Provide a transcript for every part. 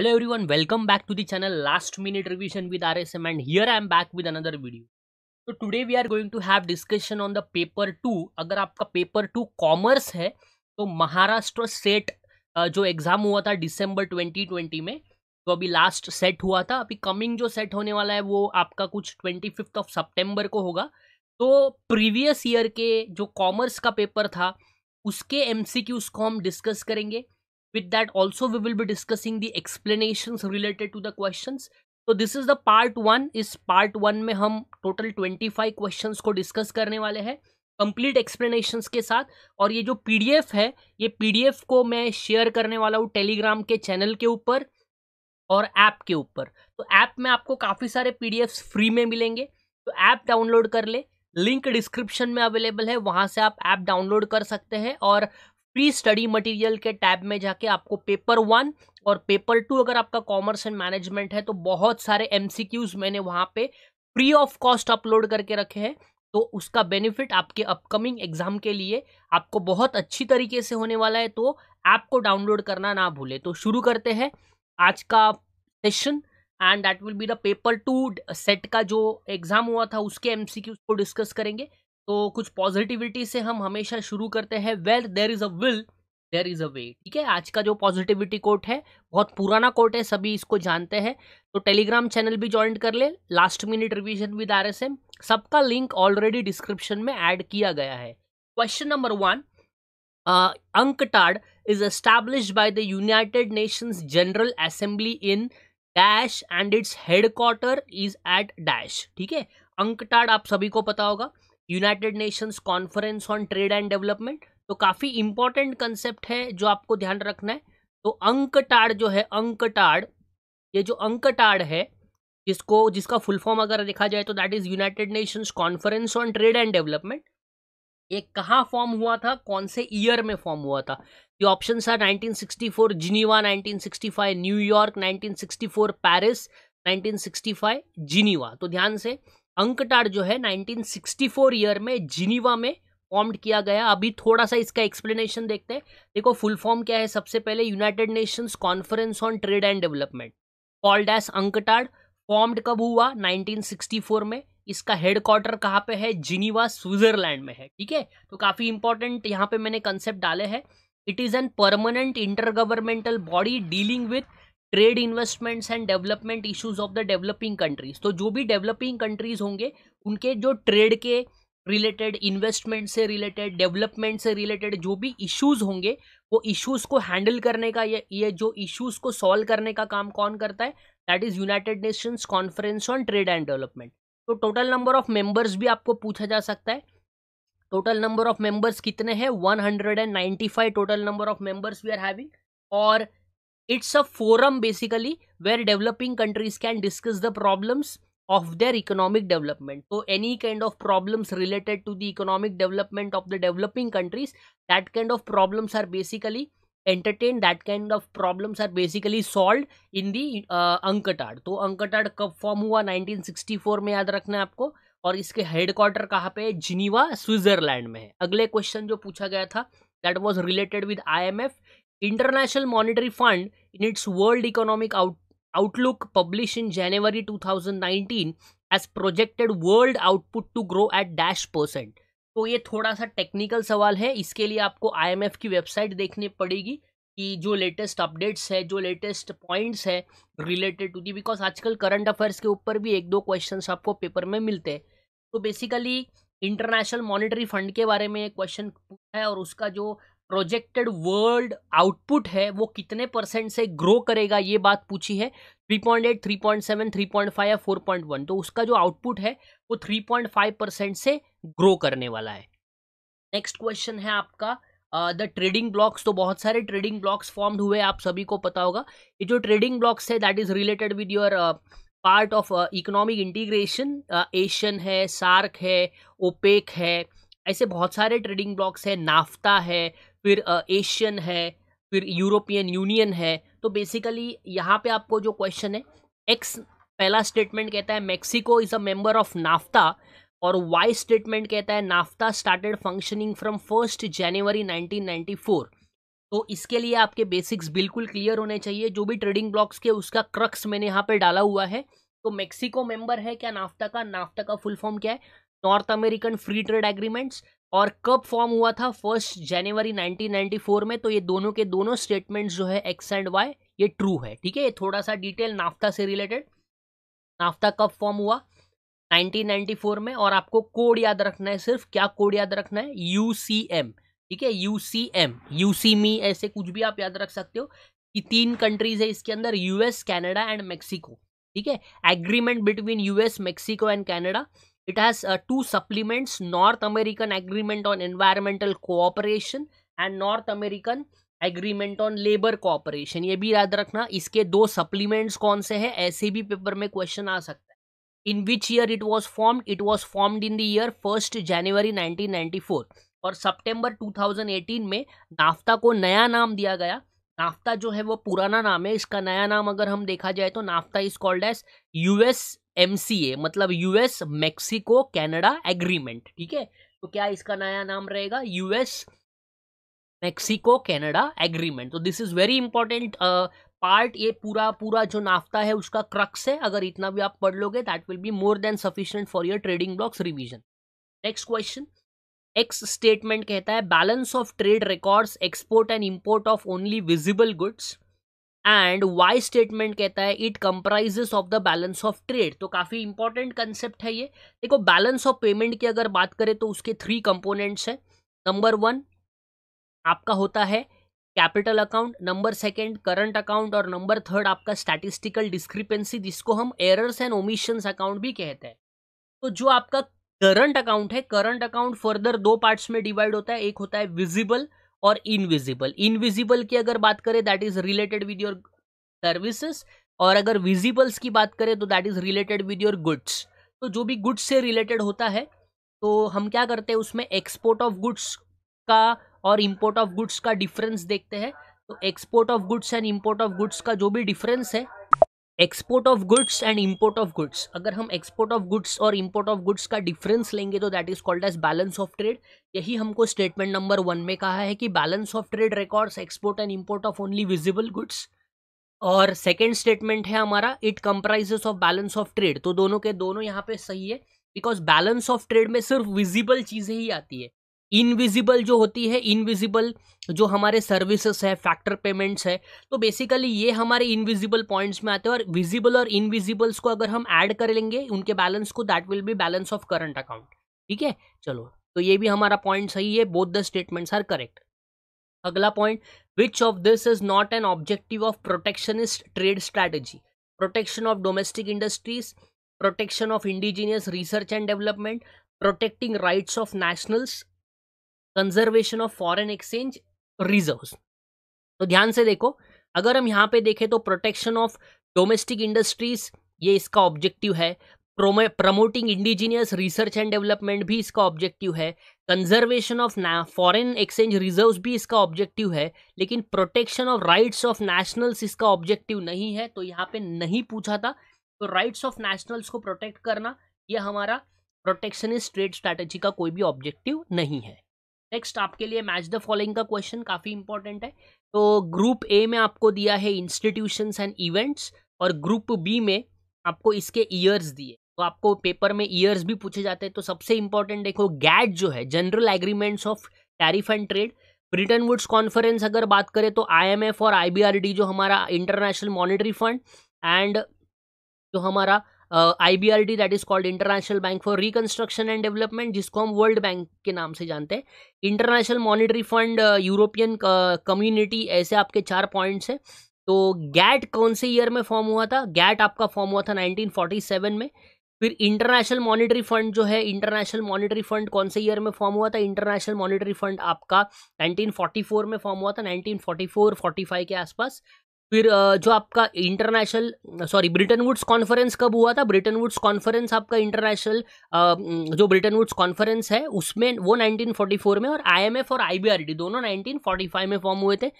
Hello everyone welcome back to the channel last minute revision with R S M and here I am back with another video तो today we are going to have discussion on the paper two अगर आपका paper two commerce है तो Maharashtra set जो exam हुआ था December twenty twenty में तो अभी लास्ट सेट हुआ था अभी कमिंग जो सेट होने वाला है वो आपका कुछ ट्वेंटी फिफ्थ ऑफ सप्टेम्बर को होगा तो प्रीवियस ईयर के जो कॉमर्स का पेपर था उसके एम सी एमसीक्यूज़ को हम डिस्कस करेंगे with that also we will be discussing the explanations related to the questions तो this is the part one इस पार्ट वन में हम टोटल ट्वेंटी फाइव क्वेश्चन को डिस्कस करने वाले हैं कंप्लीट एक्सप्लेनेशंस के साथ और ये जो पीडीएफ है ये पीडीएफ को मैं शेयर करने वाला हूँ टेलीग्राम के चैनल के ऊपर और ऐप के ऊपर तो ऐप में आपको काफ़ी सारे पीडीएफ्स फ्री में मिलेंगे तो ऐप डाउनलोड कर ले लिंक डिस्क्रिप्शन में अवेलेबल है वहाँ से आप ऐप डाउनलोड कर सकते हैं और प्री स्टडी मटेरियल के टैब में जाके आपको पेपर वन और पेपर टू अगर आपका कॉमर्स एंड मैनेजमेंट है तो बहुत सारे एमसीक्यूज मैंने वहाँ पे फ्री ऑफ कॉस्ट अपलोड करके रखे हैं तो उसका बेनिफिट आपके अपकमिंग एग्जाम के लिए आपको बहुत अच्छी तरीके से होने वाला है तो ऐप को डाउनलोड करना ना भूले तो शुरू करते हैं आज का session and that will be the paper two set का जो एग्ज़ाम हुआ था उसके एमसीक्यूज को डिस्कस करेंगे तो कुछ पॉजिटिविटी से हम हमेशा शुरू करते हैं well there is a will there is a way ठीक है आज का जो पॉजिटिविटी कोट है बहुत पुराना कोट है सभी इसको जानते हैं तो टेलीग्राम चैनल भी ज्वाइन कर ले last minute revision with R S M सबका लिंक ऑलरेडी डिस्क्रिप्शन में ऐड किया गया है question number one UNCTAD is establish by the United Nations General Assembly in dash and its headquarter is at dash ठीक है UNCTAD आप सभी को पता होगा United Nations conference on trade and development तो काफ़ी इंपॉर्टेंट कंसेप्ट है जो आपको ध्यान रखना है तो अंक टाड़ जो है अंक टाड़ ये जो अंक टाड़ है जिसको जिसका फुल फॉर्म अगर देखा जाए तो that is united Nations conference on trade and development ये कहाँ फॉर्म हुआ था कौन से ईयर में फॉर्म हुआ था ये ऑप्शन था 1964 Geneva 1965 New York nineteen Paris 1965 Geneva तो ध्यान से अंकटार जो है 1964 ईयर में जिनीवा में फॉर्म्ड किया गया अभी थोड़ा सा इसका एक्सप्लेनेशन देखते हैं देखो फुल फॉर्म क्या है सबसे पहले united Nations conference on trade and development called as UNCTAD formed कब हुआ 1964 में इसका हेडक्वार्टर कहाँ पे है जिनीवा स्विट्जरलैंड में है ठीक है तो काफ़ी इंपॉर्टेंट यहाँ पे मैंने कंसेप्ट डाले हैं it is an permanent intergovernmental body dealing with trade investments and development issues of the developing countries तो जो भी डेवलपिंग कंट्रीज होंगे उनके जो ट्रेड के रिलेटेड इन्वेस्टमेंट से रिलेटेड डेवलपमेंट से रिलेटेड जो भी इश्यूज होंगे वो इश्यूज को हैंडल करने का ये ये जो इश्यूज को सॉल्व करने का काम कौन करता है that is united Nations conference on trade and development तो टोटल नंबर ऑफ मेंबर्स भी आपको पूछा जा सकता है टोटल नंबर ऑफ मेंबर्स कितने हैं 195 total number of members we are having और it's a forum basically where developing countries can discuss the problems of their economic development so any kind of problems related to the economic development of the developing countries that kind of problems are basically entertained that kind of problems are basically solved in the UNCTAD तो UNCTAD कब form हुआ 1964 में याद रखना है आपको और इसके हेडक्वार्टर कहाँ पे है जिनीवा स्विट्जरलैंड में है अगले क्वेश्चन जो पूछा गया था that was related with IMF international monetary fund in its World Economic Out Outlook published in January 2019 as projected world output to grow at dash percent. तो ये थोड़ा सा टेक्निकल सवाल है इसके लिए आपको आईएमएफ की वेबसाइट देखनी पड़ेगी कि जो लेटेस्ट अपडेट्स है जो लेटेस्ट पॉइंट्स है रिलेटेड टू दी बिकॉज आजकल करंट अफेयर्स के ऊपर भी एक दो क्वेश्चंस आपको पेपर में मिलते हैं तो बेसिकली इंटरनेशनल मॉनेटरी फंड के बारे में क्वेश्चन पूछा है और उसका जो प्रोजेक्टेड वर्ल्ड आउटपुट है वो कितने परसेंट से ग्रो करेगा ये बात पूछी है 3.8, 3.7, 3.5 या 4.1 तो उसका जो आउटपुट है वो 3.5 परसेंट से ग्रो करने वाला है नेक्स्ट क्वेश्चन है आपका द ट्रेडिंग ब्लॉक्स तो बहुत सारे ट्रेडिंग ब्लॉक्स फॉर्म्ड हुए आप सभी को पता होगा ये जो ट्रेडिंग ब्लॉक्स है that is related with your part of economic integration Asian है सार्क है ओपेक है ऐसे बहुत सारे ट्रेडिंग ब्लॉक्स है नाफ्ता है फिर एशियन है फिर यूरोपियन यूनियन है तो बेसिकली यहाँ पे आपको जो क्वेश्चन है एक्स पहला स्टेटमेंट कहता है Mexico is a member of NAFTA और वाई स्टेटमेंट कहता है NAFTA started functioning from first January 1994 तो इसके लिए आपके बेसिक्स बिल्कुल क्लियर होने चाहिए जो भी ट्रेडिंग ब्लॉक्स के उसका क्रक्स मैंने यहाँ पर डाला हुआ है तो मेक्सिको मेंबर है क्या नाफ्ता का नाफ्ता का फुल फॉर्म क्या है north American free trade agreements और कब फॉर्म हुआ था फर्स्ट जनवरी 1994 में तो ये दोनों के दोनों स्टेटमेंट जो है एक्स एंड वाई ये ट्रू है ठीक है ये थोड़ा सा डिटेल नाफ्ता से रिलेटेड नाफ्ता कब फॉर्म हुआ 1994 में और आपको कोड याद रखना है सिर्फ क्या कोड याद रखना है यू सी एम ठीक है U C M U C me ऐसे कुछ भी आप याद रख सकते हो कि तीन कंट्रीज है इसके अंदर यूएस कैनेडा एंड मेक्सिको ठीक है agreement between US Mexico and Canada It has uh, two supplements North American Agreement on Environmental Cooperation and North American agreement on labour cooperation ये भी याद रखना इसके दो सप्लीमेंट्स कौन से हैं ऐसे भी पेपर में क्वेश्चन आ सकता है in which year it was formed it was formed in the year first January 1994 और सितंबर 2018 में नाफ्ता को नया नाम दिया गया नाफ्ता जो है वो पुराना नाम है इसका नया नाम अगर हम देखा जाए तो NAFTA is called as US M मतलब यूएस मेक्सिको कैनेडा एग्रीमेंट ठीक है तो क्या इसका नया नाम रहेगा यूएस मेक्सिको कैनेडा एग्रीमेंट तो this is very important part ये पूरा पूरा जो नाफ्ता है उसका क्रक्स है अगर इतना भी आप पढ़ लोगे that will be more than sufficient for your trading blocs revision next question X statement कहता है balance of trade records export and import of only visible goods and Y statement कहता है it comprises of the balance of trade तो काफ़ी important concept है ये देखो balance of payment की अगर बात करें तो उसके थ्री कंपोनेंट्स है नंबर वन आपका होता है capital account number second current account और नंबर थर्ड आपका स्टैटिस्टिकल डिस्क्रिपेंसी जिसको हम एरर्स एंड ओमिशंस अकाउंट भी कहते हैं तो जो आपका करंट अकाउंट है करंट अकाउंट फर्दर दो पार्ट्स में डिवाइड होता है एक होता है विजिबल और इनविजिबल इनविजिबल की अगर बात करें that is related with your services और अगर विजिबल्स की बात करें तो that is related with your goods तो जो भी गुड्स से रिलेटेड होता है तो हम क्या करते हैं उसमें एक्सपोर्ट ऑफ गुड्स का और इम्पोर्ट ऑफ गुड्स का डिफरेंस देखते हैं तो export of goods and import of goods का जो भी डिफरेंस है export of goods and import of goods अगर हम एक्सपोर्ट ऑफ गुड्स और इम्पोर्ट ऑफ गुड्स का डिफरेंस लेंगे तो that is called as balance of trade यही हमको स्टेटमेंट नंबर वन में कहा है कि balance of trade records export and import of only visible goods और सेकेंड स्टेटमेंट है हमारा it comprises of balance of trade तो दोनों के दोनों यहाँ पे सही है बिकॉज बैलेंस ऑफ ट्रेड में सिर्फ विजिबल चीज़ें ही आती है इनविजिबल जो होती है इनविजिबल जो हमारे सर्विसेज है फैक्टर पेमेंट्स है तो बेसिकली ये हमारे इनविजिबल पॉइंट्स में आते हैं और विजिबल और इनविजिबल्स को अगर हम ऐड कर लेंगे उनके बैलेंस को that will be balance of current account ठीक है चलो तो ये भी हमारा पॉइंट सही है both the statements are correct अगला point which of this is not an objective of protectionist trade strategy protection of domestic industries protection of indigenous research and development protecting rights of nationals conservation of foreign exchange reserve तो ध्यान से देखो अगर हम यहाँ पे देखें तो प्रोटेक्शन ऑफ डोमेस्टिक इंडस्ट्रीज ये इसका ऑब्जेक्टिव है promoting indigenous research and development भी इसका ऑब्जेक्टिव है conservation of foreign exchange reserves भी इसका ऑब्जेक्टिव है लेकिन protection of rights of nationals इसका ऑब्जेक्टिव नहीं है तो यहाँ पे नहीं पूछा था तो राइट्स ऑफ नेशनल्स को प्रोटेक्ट करना यह हमारा प्रोटेक्शनिस्ट ट्रेड स्ट्रैटेजी का कोई भी ऑब्जेक्टिव नहीं है नेक्स्ट आपके लिए मैच द फॉलोइंग का क्वेश्चन काफ़ी इंपॉर्टेंट है तो ग्रुप ए में आपको दिया है इंस्टीट्यूशंस एंड इवेंट्स और ग्रुप बी में आपको इसके ईयर्स दिए तो आपको पेपर में ईयर्स भी पूछे जाते हैं तो सबसे इंपॉर्टेंट देखो गैट जो है general agreements of tariff and trade Bretton Woods conference अगर बात करें तो आईएमएफ और आईबीआरडी जो हमारा इंटरनेशनल मॉनिटरी फंड एंड जो हमारा I B R D that is called international bank for reconstruction and development जिसको हम वर्ल्ड बैंक के नाम से जानते हैं international monetary fund European community ऐसे आपके चार पॉइंट्स हैं तो गैट कौन से ईयर में फॉर्म हुआ था गैट आपका फॉर्म हुआ था 1947 में फिर इंटरनेशनल मॉनिटरी फंड जो है इंटरनेशनल मॉनिटरी फंड कौन से ईयर में फॉर्म हुआ था इंटरनेशनल मॉनिटरी फंड आपका 1944 में फॉर्म हुआ था 1944 45 के आसपास फिर जो आपका international sorry Bretton Woods conference कब हुआ था ब्रिटेन वुड्स कॉन्फ्रेंस आपका इंटरनेशनल जो ब्रिटेन वुड्स कॉन्फ्रेंस है उसमें वो 1944 में और आईएमएफ और आईबीआरडी दोनों 1945 में फॉर्म हुए थे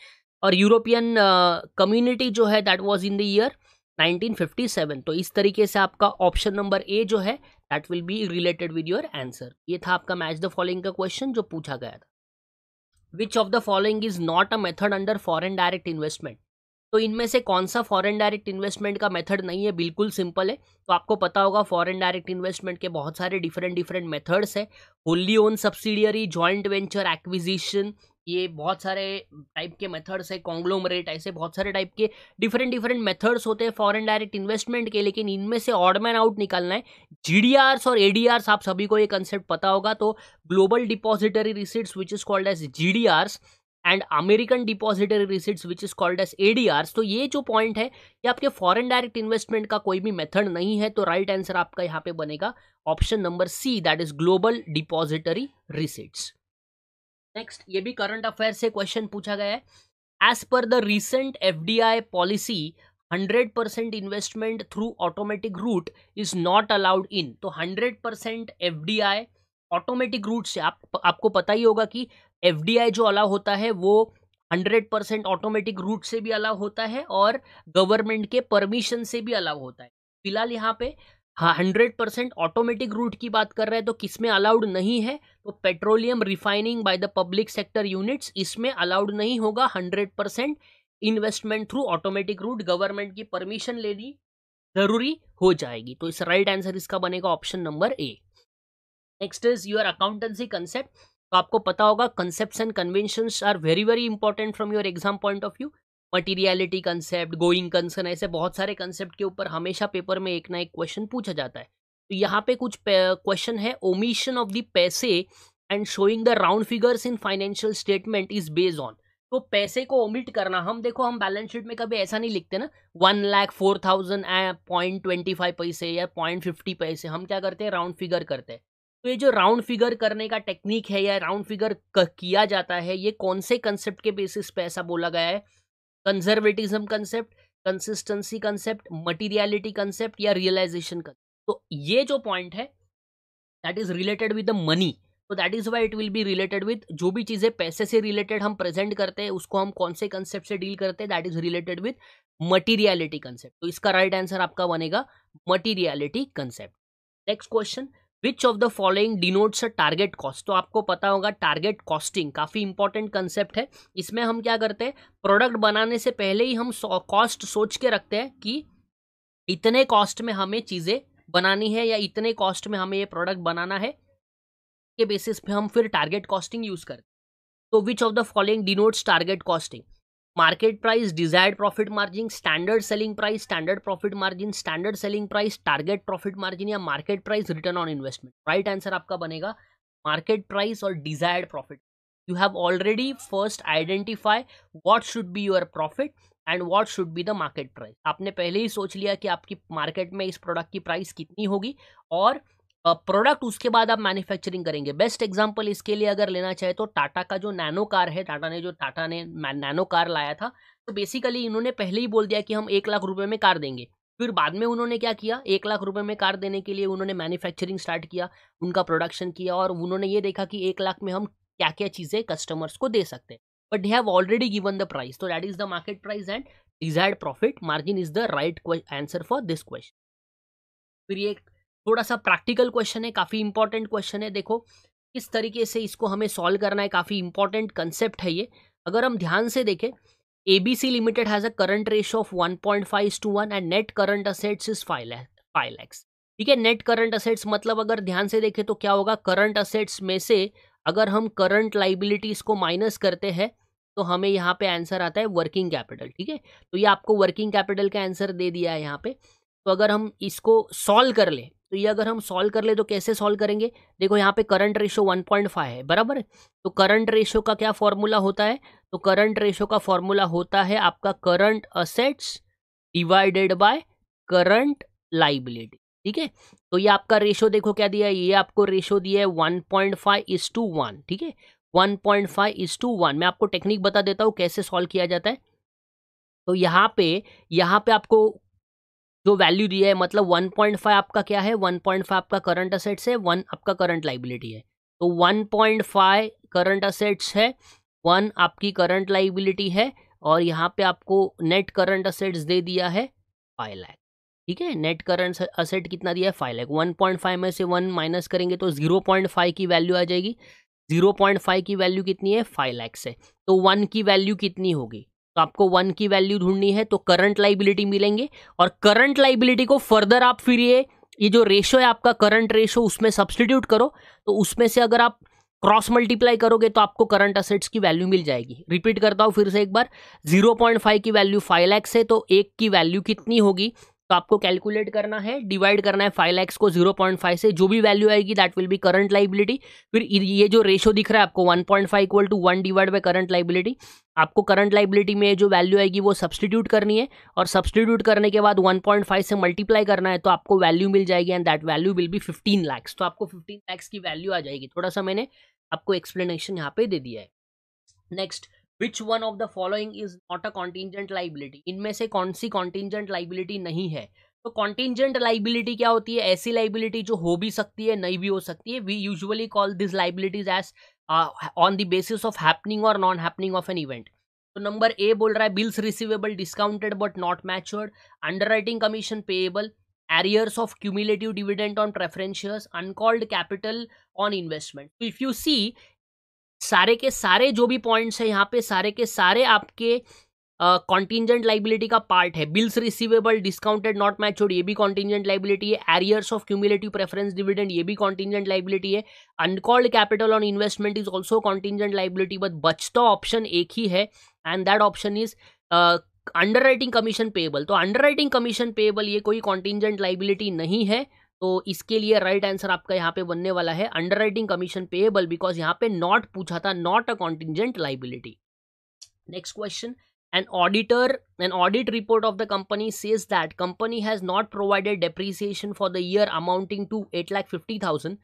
और यूरोपियन कम्युनिटी जो है that was in the year 1957 तो इस तरीके से आपका ऑप्शन नंबर ए जो है that will be related with your answer ये था आपका मैच द फॉलोइंग का क्वेश्चन जो पूछा गया था which of the following is not a method under foreign direct investment तो इनमें से कौन सा फॉरेन डायरेक्ट इन्वेस्टमेंट का मेथड नहीं है बिल्कुल सिंपल है तो आपको पता होगा फॉरेन डायरेक्ट इन्वेस्टमेंट के बहुत सारे डिफरेंट डिफरेंट मेथड्स है wholly owned subsidiary joint venture acquisition ये बहुत सारे टाइप के मेथड्स है कॉन्ग्लोमरेट ऐसे बहुत सारे टाइप के डिफरेंट डिफरेंट मेथड्स होते हैं फॉरेन डायरेक्ट इन्वेस्टमेंट के लेकिन इनमें से ऑडमैन आउट निकालना है जी और ए आप सभी को ये कंसेप्ट पता होगा तो global depository receipts which is called as G and American depository receipts which is called as ADR तो ये जो पॉइंट है ये आपके फॉरेन डायरेक्ट इन्वेस्टमेंट का कोई भी मेथड नहीं है तो राइट right आंसर आपका यहाँ पे बनेगा option number C that is global depository receipts next ये भी करंट अफेयर से क्वेश्चन पूछा गया है as per the recent F policy hundred percent investment through automatic route is not allowed in तो hundred percent F automatic route से आप आपको पता ही होगा कि एफ जो अलाउ होता है वो हंड्रेड परसेंट ऑटोमेटिक रूट से भी अलाउ होता है और गवर्नमेंट के परमिशन से भी अलाउ होता है फिलहाल यहाँ पे हंड्रेड परसेंट ऑटोमेटिक रूट की बात कर रहे हैं तो किसमें अलाउड नहीं है तो petroleum refining by the public sector units इसमें अलाउड नहीं होगा hundred percent investment through automatic route government की परमिशन लेनी जरूरी हो जाएगी तो इस राइट right आंसर इसका बनेगा option number A next is your accountancy concept तो आपको पता होगा concept and convention are very very important from your exam point of view materiality concept going concern ऐसे बहुत सारे कंसेप्ट के ऊपर हमेशा पेपर में एक ना एक क्वेश्चन पूछा जाता है तो यहाँ पे कुछ क्वेश्चन है omission of the paise and showing the round figures in financial statement is based on तो पैसे को ओमिट करना हम देखो हम बैलेंस शीट में कभी ऐसा नहीं लिखते ना one lakh four thousand point twenty five paise या पॉइंट फिफ्टी पैसे हम क्या करते हैं राउंड फिगर करते हैं तो ये जो राउंड फिगर करने का टेक्निक है या राउंड फिगर किया जाता है ये कौन से कंसेप्ट के बेसिस पे ऐसा बोला गया है conservatism concept consistency concept materiality concept या रियलाइजेशन कंसेप्ट तो ये जो पॉइंट है that is related with the money तो that is why it will be related with जो भी चीज़ें पैसे से रिलेटेड हम प्रेजेंट करते हैं उसको हम कौन से कंसेप्ट से डील करते हैं that is related with materiality concept तो इसका राइट right आंसर आपका बनेगा materiality concept next question which of the following denotes a target cost तो आपको पता होगा टारगेट कॉस्टिंग काफ़ी इंपॉर्टेंट कंसेप्ट है इसमें हम क्या करते हैं प्रोडक्ट बनाने से पहले ही हम कॉस्ट सोच के रखते हैं कि इतने कॉस्ट में हमें चीज़ें बनानी है या इतने कॉस्ट में हमें ये प्रोडक्ट बनाना है के बेसिस पे हम फिर टारगेट कॉस्टिंग यूज़ करते हैं तो which of the following denotes target costing market price desired profit margin standard selling price standard profit margin standard selling price target profit margin या market price return on investment right answer आपका बनेगा market price और desired profit you have already first identify what should be your profit and what should be the market price आपने पहले ही सोच लिया कि आपकी मार्केट में इस प्रोडक्ट की प्राइस कितनी होगी और प्रोडक्ट उसके बाद आप मैन्युफैक्चरिंग करेंगे बेस्ट एग्जांपल इसके लिए अगर लेना चाहे तो टाटा का जो नैनो कार है टाटा ने जो टाटा ने नैनो कार लाया था तो बेसिकली इन्होंने पहले ही बोल दिया कि हम एक लाख रुपए में कार देंगे फिर बाद में उन्होंने क्या किया एक लाख रुपए में कार देने के लिए उन्होंने मैन्युफैक्चरिंग स्टार्ट किया उनका प्रोडक्शन किया और उन्होंने ये देखा कि एक लाख में हम क्या क्या चीज़ें कस्टमर्स को दे सकते हैं but have already given the price तो that is the market price and desired profit margin is the right answer for this question फिर ये थोड़ा सा प्रैक्टिकल क्वेश्चन है काफ़ी इंपॉर्टेंट क्वेश्चन है देखो किस तरीके से इसको हमें सॉल्व करना है काफ़ी इंपॉर्टेंट कंसेप्ट है ये अगर हम ध्यान से देखें A B C limited has a current ratio of one point five to one and net current assets is five five lakhs ठीक है नेट करंट असेट्स मतलब अगर ध्यान से देखें तो क्या होगा करंट असेट्स में से अगर हम करंट लाइबिलिटीज़ को माइनस करते हैं तो हमें यहाँ पे आंसर आता है वर्किंग कैपिटल ठीक है तो ये आपको वर्किंग कैपिटल का आंसर दे दिया है यहाँ पे तो अगर हम इसको सॉल्व कर लें तो ये अगर हम सॉल्व कर ले तो कैसे सॉल्व करेंगे देखो यहाँ पे करंट रेशो 1.5 है बराबर तो करंट रेशो का क्या फॉर्मूला होता है तो करंट रेशो का फॉर्मूला होता है आपका current assets divided by current liability ठीक है तो ये आपका रेशो देखो क्या दिया है ये आपको रेशो दिया है वन पॉइंट फाइव ठीक है वन पॉइंट फाइव मैं आपको टेक्निक बता देता हूँ कैसे सॉल्व किया जाता है तो यहाँ पे यहाँ पे आपको जो वैल्यू दिया है मतलब 1.5 आपका क्या है 1.5 आपका करंट असेट्स है वन आपका करंट लाइबिलिटी है तो 1.5 पॉइंट फाइव करंट असेट्स है वन आपकी करंट लाइबिलिटी है और यहाँ पे आपको नेट करंट असेट्स दे दिया है फाइव लैख ठीक है नेट करंट असेट कितना दिया है five lakh one point five में से वन माइनस करेंगे तो जीरो पॉइंट फाइव की वैल्यू आ जाएगी जीरो पॉइंट फाइव की वैल्यू कितनी है फाइव लैख से तो वन की वैल्यू कितनी होगी तो आपको वन की वैल्यू ढूंढनी है तो करंट लाइबिलिटी मिलेंगे और करंट लाइबिलिटी को फर्दर आप फिर ये ये जो रेशो है आपका करंट रेशो उसमें सब्सटीट्यूट करो तो उसमें से अगर आप क्रॉस मल्टीप्लाई करोगे तो आपको करंट असेट्स की वैल्यू मिल जाएगी रिपीट करता हूँ फिर से एक बार 0.5 की वैल्यू फाइव लैक्स है तो एक की वैल्यू कितनी होगी तो आपको कैलकुलेट करना है डिवाइड करना है फाइव लैक्स को जीरो पॉइंट फाइव से जो भी वैल्यू आएगी that will be current liability फिर ये जो रेशो दिख रहा है आपको one point five equal to one divide by current liability आपको करंट लाइबिलिटी में जो वैल्यू आएगी वो सब्सटीट्यूट करनी है और सब्सटीट्यूट करने के बाद वन पॉइंट फाइव से मल्टीप्लाई करना है तो आपको वैल्यू मिल जाएगी and that value will be fifteen lakhs तो आपको फिफ्टीन लैक्स की वैल्यू आ जाएगी थोड़ा सा मैंने आपको एक्सप्लेनेशन यहाँ पे दे दिया है next which one of the following is not a contingent liability इनमें से कौन सी कॉन्टिजेंट लाइबिलिटी नहीं है तो कॉन्टिजेंट लाइबिलिटी क्या होती है ऐसी लाइबिलिटी जो हो भी सकती है नहीं भी हो सकती है we usually call this liabilities as on the basis of happening और non happening of an event तो नंबर ए बोल रहा है bills receivable discounted but not matured underwriting commission payable arrears of cumulative dividend on preferential uncalled capital on investment if you see सारे के सारे जो भी पॉइंट्स हैं यहाँ पे सारे के सारे आपके कॉन्टिजेंट uh, लाइबिलिटी का पार्ट है bills receivable discounted not matured ये भी कॉन्टिजेंट लाइबिलिटी है arrears of cumulative preference dividend ये भी कॉन्टिजेंट लाइबिलिटी है uncalled capital on investment is also contingent liability but बचता ऑप्शन एक ही है and that option is underwriting commission payable तो अंडर राइटिंग कमीशन पेएबल ये कोई कॉन्टिजेंट लाइबिलिटी नहीं है तो इसके लिए राइट right आंसर आपका यहाँ पे बनने वाला है underwriting commission payable because यहाँ पे नॉट पूछा था not a contingent liability next question an auditor an audit report of the company says that company has not provided depreciation for the year amounting to eight lakh fifty thousand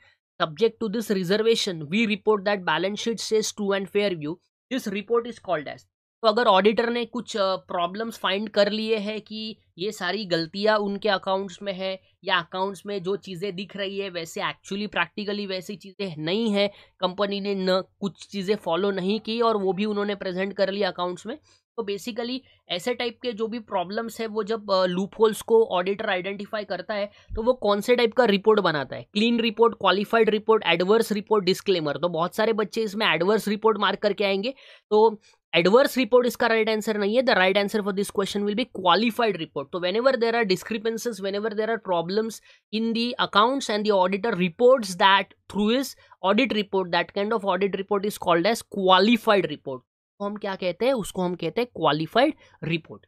subject to this reservation we report that balance sheet says true and fair view this report is called as तो अगर auditor ने कुछ problems find कर लिए हैं कि ये सारी गलतियाँ उनके अकाउंट्स में है या अकाउंट्स में जो चीज़ें दिख रही है वैसे एक्चुअली प्रैक्टिकली वैसी चीज़ें नहीं है कंपनी ने न कुछ चीज़ें फॉलो नहीं की और वो भी उन्होंने प्रेजेंट कर लिया अकाउंट्स में तो बेसिकली ऐसे टाइप के जो भी प्रॉब्लम्स है वो जब लूप होल्स को ऑडिटर आइडेंटिफाई करता है तो वो कौन से टाइप का रिपोर्ट बनाता है clean report qualified report adverse report disclaimer तो बहुत सारे बच्चे इसमें एडवर्स रिपोर्ट मार्क करके आएंगे तो एडवर्स रिपोर्ट इसका राइट आंसर नहीं है the right answer for this question will be qualified report तो whenever there are discrepancies whenever there are problems in the accounts and the auditor reports that through is audit report that kind of audit report is called as qualified report हम क्या कहते हैं उसको हम कहते हैं qualified report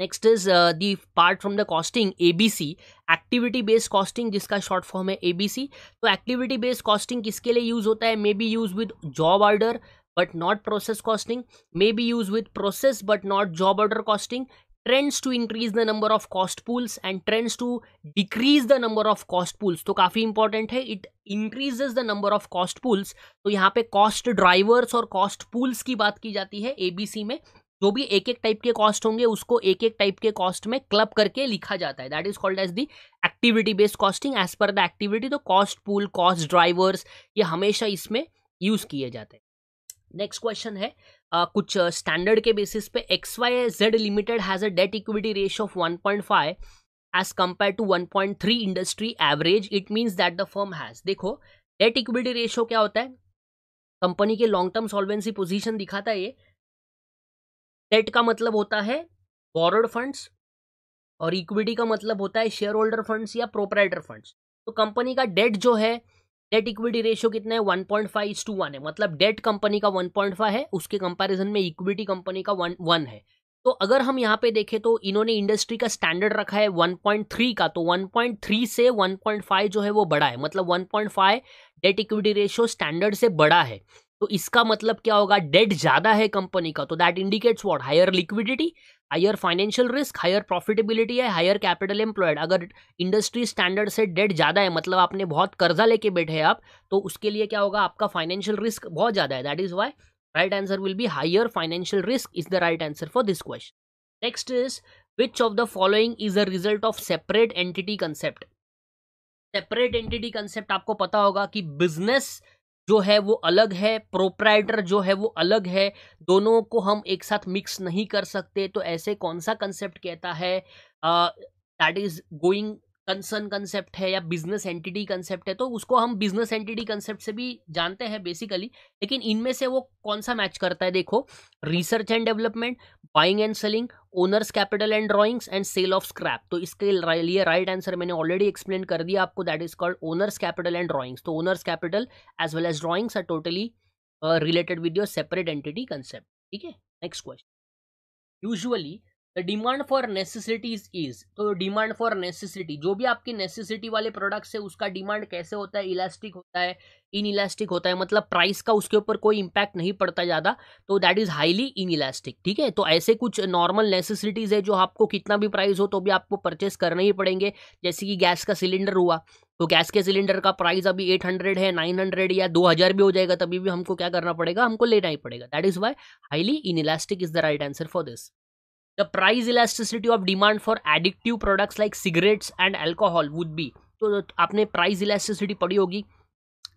next is the part from the costing ABC activity based costing जिसका short form है एबीसी तो एक्टिविटी बेस्ड कॉस्टिंग किसके लिए यूज होता है may be use with job order but not process costing may be used with process but not job order costing trends to increase the number of cost pools and trends to decrease the number of cost pools तो काफ़ी important है it increases the number of cost pools तो यहाँ पे cost drivers और cost pools की बात की जाती है सी में जो भी एक एक टाइप के कॉस्ट होंगे उसको एक एक टाइप के कॉस्ट में क्लब करके लिखा जाता है that is called as the activity based costing as per the activity तो कॉस्ट पूल कॉस्ट ड्राइवर्स ये हमेशा इसमें यूज़ किए जाते हैं नेक्स्ट क्वेश्चन है आ, कुछ स्टैंडर्ड के बेसिस पे X Y Z limited has a debt equity ratio of 1.5 as compare to three industry average it means that the firm has देखो डेट इक्विटी रेशियो क्या होता है कंपनी के लॉन्ग टर्म सॉल्वेंसी पोजिशन दिखाता है ये date का मतलब होता है बोरोड फंड्स और इक्विटी का मतलब होता है शेयर होल्डर फंड्स या प्रोपराइटर फंड्स तो कंपनी का डेट जो है डेट इक्विटी रेशियो कितना है one point five is to one है मतलब डेट कंपनी का वन पॉइंट फाइव है उसके कंपैरिजन में इक्विटी कंपनी का वन वन है तो अगर हम यहाँ पे देखें तो इन्होंने इंडस्ट्री का स्टैंडर्ड रखा है वन पॉइंट थ्री का तो वन पॉइंट थ्री से वन पॉइंट फाइव जो है वो बड़ा है मतलब one point five debt equity ratio standard से बड़ा है तो इसका मतलब क्या होगा डेट ज्यादा है कंपनी का तो that indicates what higher liquidity higher financial risk higher profitability है हायर कैपिटल एम्प्लॉयड अगर इंडस्ट्री स्टैंडर्ड से डेट ज़्यादा है मतलब आपने बहुत कर्जा लेके बैठे हैं आप तो उसके लिए क्या होगा आपका फाइनेंशियल रिस्क बहुत ज़्यादा है that is why right answer will be higher financial risk is the right answer for this question next is which of the following is a result of separate entity concept separate entity concept आपको पता होगा कि business जो है वो अलग है proprietor जो है वो अलग है दोनों को हम एक साथ मिक्स नहीं कर सकते तो ऐसे कौन सा कंसेप्ट कहता है that is going concern concept है या बिजनेस एंटिटी कंसेप्ट है तो उसको हम बिजनेस एंटिटी कंसेप्ट से भी जानते हैं बेसिकली लेकिन इनमें से वो कौन सा मैच करता है देखो research and development buying and selling owner's capital and drawings and sale of scrap तो इसके लिए राइट आंसर मैंने ऑलरेडी एक्सप्लेन कर दिया आपको that is called owner's capital and drawings तो owner's capital as well as drawings are totally related with your separate entity concept ठीक है next question usually the demand for necessities is तो demand for necessity जो भी आपकी necessity वाले products है उसका डिमांड कैसे होता है इलास्टिक होता है इन इलास्टिक होता है मतलब प्राइस का उसके ऊपर कोई इम्पैक्ट नहीं पड़ता ज़्यादा तो that is highly inelastic ठीक है तो ऐसे कुछ नॉर्मल नेसेसिटीज़ है जो आपको कितना भी प्राइस हो तो भी आपको परचेस करने ही पड़ेंगे जैसे कि गैस का सिलेंडर हुआ तो गैस के सिलेंडर का प्राइस अभी एट हंड्रेड है नाइन हंड्रेड या दो हज़ार भी हो जाएगा तभी भी हमको क्या करना पड़ेगा हमको लेना ही पड़ेगा that is why highly inelastic is the right answer for this the price elasticity of demand for addictive products like cigarettes and alcohol would be तो आपने प्राइस इलास्टिसिटी पढ़ी होगी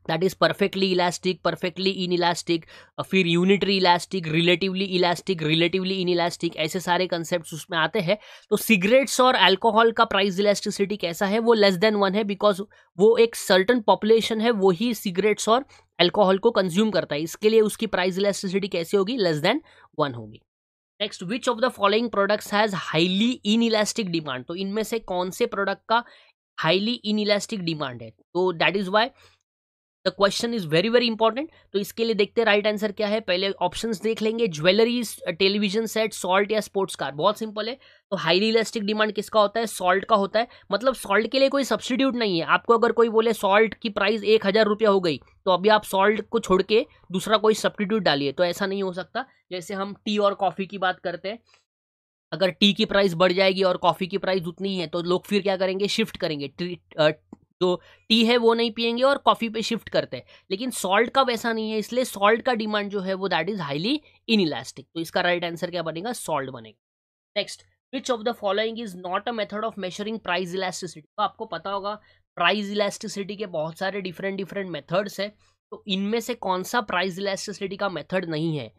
that is perfectly elastic perfectly inelastic फिर unitary elastic relatively elastic relatively inelastic ऐसे सारे concept उसमें आते हैं तो सिगरेट्स और अल्कोहल का प्राइस इलास्टिसिटी कैसा है वो लेस देन वन है बिकॉज वो एक सर्टन पॉपुलेशन है वो ही सिगरेट्स और एल्कोहल को कंज्यूम करता है इसके लिए उसकी प्राइस इलास्टिसिटी कैसी होगी लेस देन वन होगी next which of the following products has highly inelastic demand तो इनमें से कौन से प्रोडक्ट का हाईली इलास्टिक डिमांड है तो that is why the question is very very important तो इसके लिए देखते हैं राइट आंसर क्या है पहले ऑप्शन देख लेंगे ज्वेलरीज टेलीविजन सेट सॉल्ट या स्पोर्ट्स कार बहुत सिंपल है तो हाईली इलास्टिक डिमांड किसका होता है सॉल्ट का होता है मतलब सॉल्ट के लिए कोई सब्सटीट्यूट नहीं है आपको अगर कोई बोले सॉल्ट की प्राइस एक हज़ार रुपया हो गई तो अभी आप सॉल्ट को छोड़ के दूसरा कोई सब्सिट्यूट डालिए तो ऐसा नहीं हो सकता जैसे हम टी और कॉफ़ी की बात करते हैं अगर टी की प्राइस बढ़ जाएगी और कॉफ़ी की प्राइस उतनी है तो लोग फिर क्या करेंगे शिफ्ट करेंगे uh, जो तो टी है वो नहीं पियेंगे और कॉफ़ी पे शिफ्ट करते हैं लेकिन सॉल्ट का वैसा नहीं है इसलिए सॉल्ट का डिमांड जो है वो that is highly inelastic तो इसका राइट right आंसर क्या बनेगा सॉल्ट बनेगा next which of the following is not a method of measuring price elasticity तो आपको पता होगा प्राइज इलास्टिसिटी के बहुत सारे डिफरेंट डिफरेंट मेथड्स है तो इनमें से कौन सा प्राइज इलास्टिसिटी का मेथड नहीं है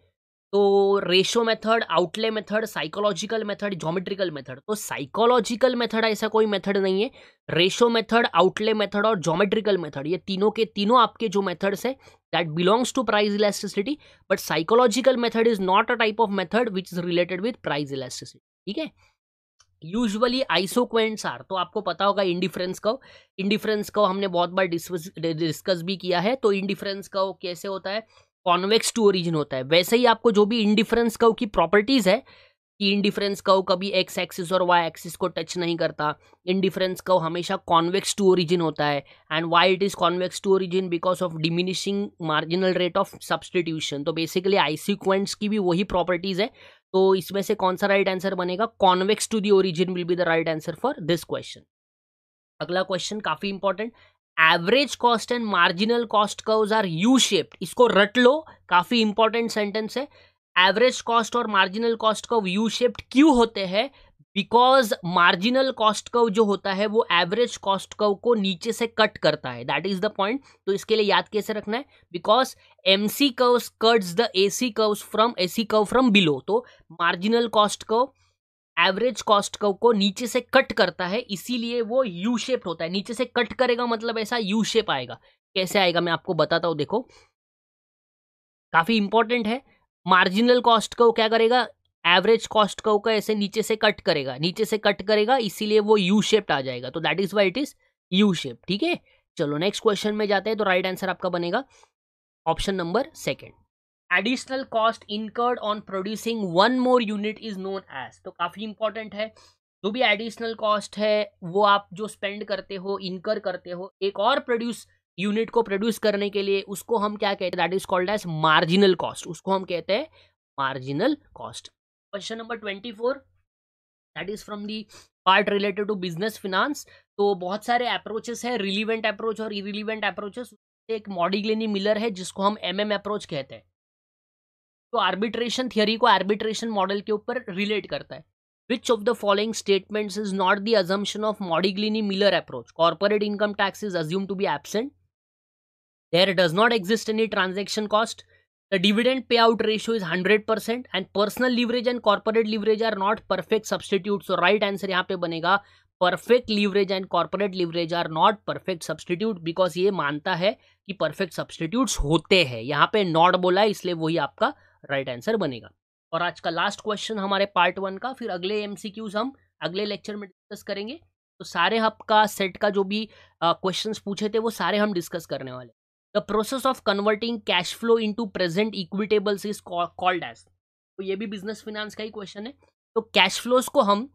तो ratio method outlay method psychological method geometrical method तो साइकोलॉजिकल मेथड ऐसा कोई मेथड नहीं है रेशो मेथड आउटले मेथड और जोमेट्रिकल मेथड ये तीनों के तीनों आपके जो मेथड्स है that belongs to price elasticity but psychological method is not a type of method which is related with price elasticity ठीक है यूजअली आइसोक्वेंट्स आर तो आपको पता होगा इंडिफरेंस कव इंडिफरेंस कव हमने बहुत बार डिस्कस भी किया है तो इंडिफरेंस कव कैसे होता है कॉन्वेक्स टू ओरिजिन होता है वैसे ही आपको जो भी इंडिफरेंस कव की प्रॉपर्टीज़ है कि इंडिफरेंस कव कभी एक्स एक्सिस और वाई एक्सिस को टच नहीं करता इंडिफरेंस कव हमेशा कॉन्वेक्स टू ओरिजिन होता है and why it is convex to origin because of diminishing marginal rate of substitution तो बेसिकली आई सिक्वेंट्स की भी वही प्रॉपर्टीज़ है तो इसमें से कौन सा राइट आंसर बनेगा convex to the origin will be the right answer for this question अगला क्वेश्चन काफ़ी important average cost and marginal cost curves are U shaped इसको रट लो काफ़ी इंपॉर्टेंट सेंटेंस है एवरेज कॉस्ट और marginal cost curve U shaped क्यों होते हैं बिकॉज मार्जिनल कॉस्ट कर्व जो होता है वो एवरेज कॉस्ट कर्व को नीचे से कट करता है दैट इज द पॉइंट तो इसके लिए याद कैसे रखना है because M C curves cuts the A C curves from A C curve from below तो marginal cost curve average cost को नीचे से कट करता है इसीलिए वो यू शेप होता है नीचे से कट करेगा मतलब ऐसा यू शेप आएगा कैसे आएगा मैं आपको बताता हूँ देखो काफ़ी इंपॉर्टेंट है मार्जिनल कॉस्ट को क्या करेगा एवरेज कॉस्ट को का ऐसे नीचे से कट करेगा नीचे से कट करेगा इसीलिए वो यू शेप्ड आ जाएगा तो that is why it is U shape ठीक है चलो नेक्स्ट क्वेश्चन में जाते हैं तो राइट right आंसर आपका बनेगा option number second additional cost incurred on producing one more unit is known as तो काफ़ी इंपॉर्टेंट है जो भी एडिशनल कॉस्ट है वो आप जो स्पेंड करते हो इनकर करते हो एक और प्रोड्यूस यूनिट को प्रोड्यूस करने के लिए उसको हम क्या कहते हैं that is called as marginal cost उसको हम कहते हैं marginal cost question number twenty four that is from the part related to business finance तो बहुत सारे अप्रोचेस है रिलीवेंट अप्रोच और इरिलीवेंट अप्रोचेस एक मॉडिग्लेनी मिलर है जिसको हम एम एम अप्रोच कहते हैं तो आर्बिट्रेशन थियरी को आर्बिट्रेशन मॉडल के ऊपर रिलेट करता है which of the following statements is not the assumption of Modigliani Miller approach corporate income tax is assumed to be absent there does not exist any transaction cost the dividend pay out ratio is hundred percent and personal leverage and corporate leverage are not perfect substitute so right answer यहाँ पे बनेगा perfect leverage and corporate leverage are not perfect substitute because ये मानता है कि perfect substitute होते हैं यहाँ पे नॉट बोला है इसलिए वही आपका राइट आंसर बनेगा और आज का लास्ट क्वेश्चन हमारे पार्ट वन का फिर अगले एम हम अगले लेक्चर में डिस्कस करेंगे तो सारे आपका सेट का जो भी क्वेश्चंस पूछे थे वो सारे हम डिस्कस करने वाले the process of converting cash flow into present equitables is called as तो ये भी बिजनेस फिनेंस का ही क्वेश्चन है तो कैश फ्लोज को हम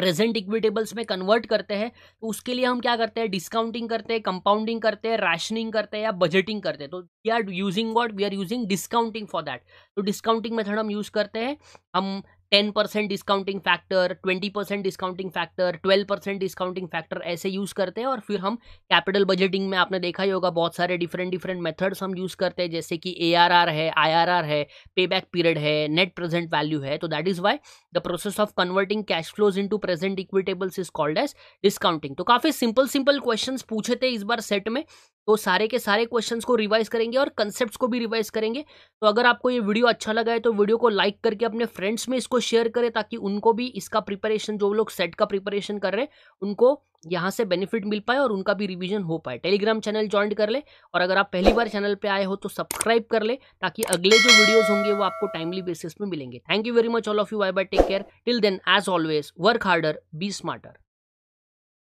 प्रेजेंट इक्विटेबल्स में कन्वर्ट करते हैं तो उसके लिए हम क्या करते हैं डिस्काउंटिंग करते हैं कंपाउंडिंग करते हैं राशनिंग करते हैं या बजटिंग करते हैं तो we are using what we are using discounting for that तो डिस्काउंटिंग मेथड हम यूज़ करते हैं हम ten percent discounting factor twenty percent discounting factor twelve percent discounting factor ऐसे यूज़ करते हैं और फिर हम कैपिटल बजटिंग में आपने देखा ही होगा बहुत सारे डिफरेंट डिफरेंट मेथड्स हम यूज़ करते हैं जैसे कि ए आर आर है आई आर आर है पे बैक पीरियड है नेट प्रेजेंट वैल्यू है तो that is why the process of converting cash flows into present equitables is called as discounting तो काफ़ी सिंपल सिंपल क्वेश्चन पूछे थे इस बार सेट में तो सारे के सारे क्वेश्चंस को रिवाइज करेंगे और कंसेप्ट्स को भी रिवाइज करेंगे तो अगर आपको ये वीडियो अच्छा लगा है तो वीडियो को लाइक करके अपने फ्रेंड्स में इसको शेयर करें ताकि उनको भी इसका प्रिपरेशन जो लोग सेट का प्रिपरेशन कर रहे हैं उनको यहाँ से बेनिफिट मिल पाए और उनका भी रिविजन हो पाए टेलीग्राम चैनल ज्वाइन कर ले और अगर आप पहली बार चैनल पर आए हो तो सब्सक्राइब कर ले ताकि अगले जो वीडियोज होंगे वो आपको टाइमली बेसिस में मिलेंगे thank you very much all of you bye bye take care till then as always work harder be smarter